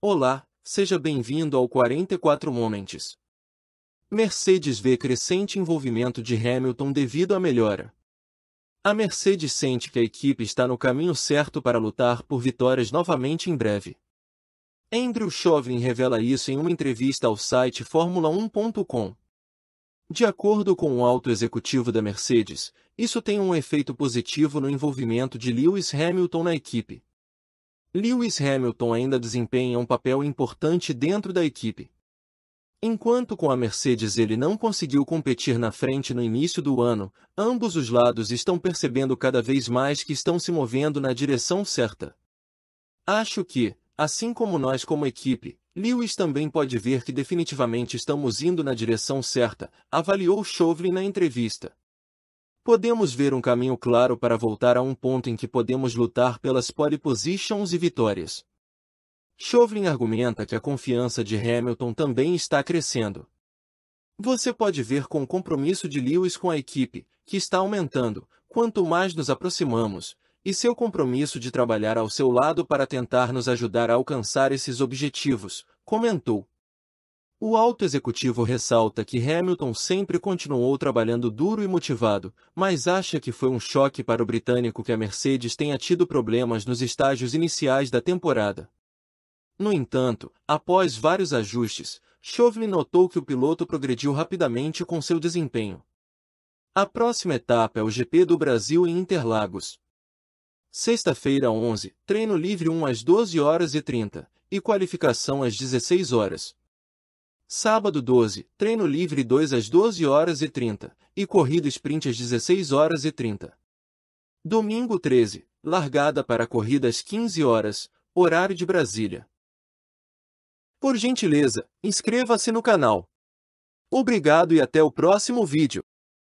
Olá, seja bem-vindo ao 44 Moments. Mercedes vê crescente envolvimento de Hamilton devido à melhora. A Mercedes sente que a equipe está no caminho certo para lutar por vitórias novamente em breve. Andrew Chauvin revela isso em uma entrevista ao site Fórmula1.com. De acordo com o um alto executivo da Mercedes, isso tem um efeito positivo no envolvimento de Lewis Hamilton na equipe. Lewis Hamilton ainda desempenha um papel importante dentro da equipe. Enquanto com a Mercedes ele não conseguiu competir na frente no início do ano, ambos os lados estão percebendo cada vez mais que estão se movendo na direção certa. Acho que, assim como nós como equipe, Lewis também pode ver que definitivamente estamos indo na direção certa, avaliou Chauvelin na entrevista podemos ver um caminho claro para voltar a um ponto em que podemos lutar pelas pole positions e vitórias. Chauvin argumenta que a confiança de Hamilton também está crescendo. Você pode ver com o compromisso de Lewis com a equipe, que está aumentando, quanto mais nos aproximamos, e seu compromisso de trabalhar ao seu lado para tentar nos ajudar a alcançar esses objetivos, comentou. O alto executivo ressalta que Hamilton sempre continuou trabalhando duro e motivado, mas acha que foi um choque para o britânico que a Mercedes tenha tido problemas nos estágios iniciais da temporada. No entanto, após vários ajustes, Chauvelin notou que o piloto progrediu rapidamente com seu desempenho. A próxima etapa é o GP do Brasil em Interlagos. Sexta-feira 11, treino livre 1 às 12 horas e 30 e qualificação às 16 horas. Sábado 12, treino livre 2 às 12 horas e 30 e corrida sprint às 16 horas e 30. Domingo 13, largada para a corrida às 15 horas, horário de Brasília. Por gentileza, inscreva-se no canal. Obrigado e até o próximo vídeo.